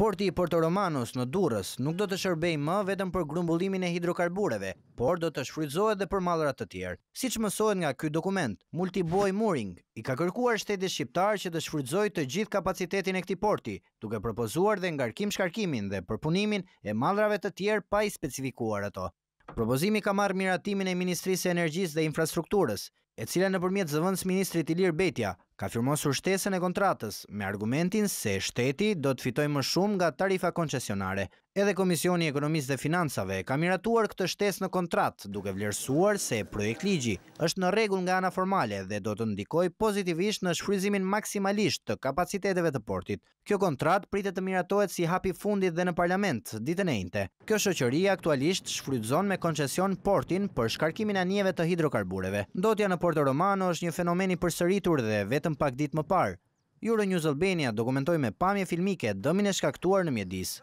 Porti i Porto Romanos në Durrës nuk do të shërbej më vetëm për grumbullimin e hidrokarbureve, por do të shfrytëzohet edhe për mallrat të tjerë. Siç mësohet nga ky dokument, Multiboy Mooring i ka kërkuar shtetit shqiptar që të shfrytëzojë të gjithë kapacitetin e këtij porti, duke propozuar dhe ngarkim shkarkimin dhe përpunimin e mallrave të tjerë pa i specifikuar ato. Propozimi ka marrë miratimin e Ministrisë së Energjisë dhe Infrastrukturës, e cila nëpërmjet zëvendës ministrit Ilir Betja ka firmosur shtesën e kontratës me argumentin se shteti do të fitoj më shumë nga tarifa koncesionare. Edhe Komisioni Ekonomisë dhe Finansave ka miratuar këtë shtesë në kontratë duke vlerësuar se projekt ligji është në regull nga ana formale dhe do të ndikoj pozitivisht në shfryzimin maksimalisht të kapaciteteve të portit. Kjo kontratë pritet të miratohet si hapi fundit dhe në parlament, ditën e inte. Kjo shoqëri aktualisht shfrytëzon me koncesion portin për shkarkimin e anijeve të hidrokarbureve. Ndotja në Porto Romano është një fenomen i përsëritur dhe vetë pak ditë më parë Euro News Albania dokumentoi me pamje filmike dëmin e shkaktuar në Mjedis.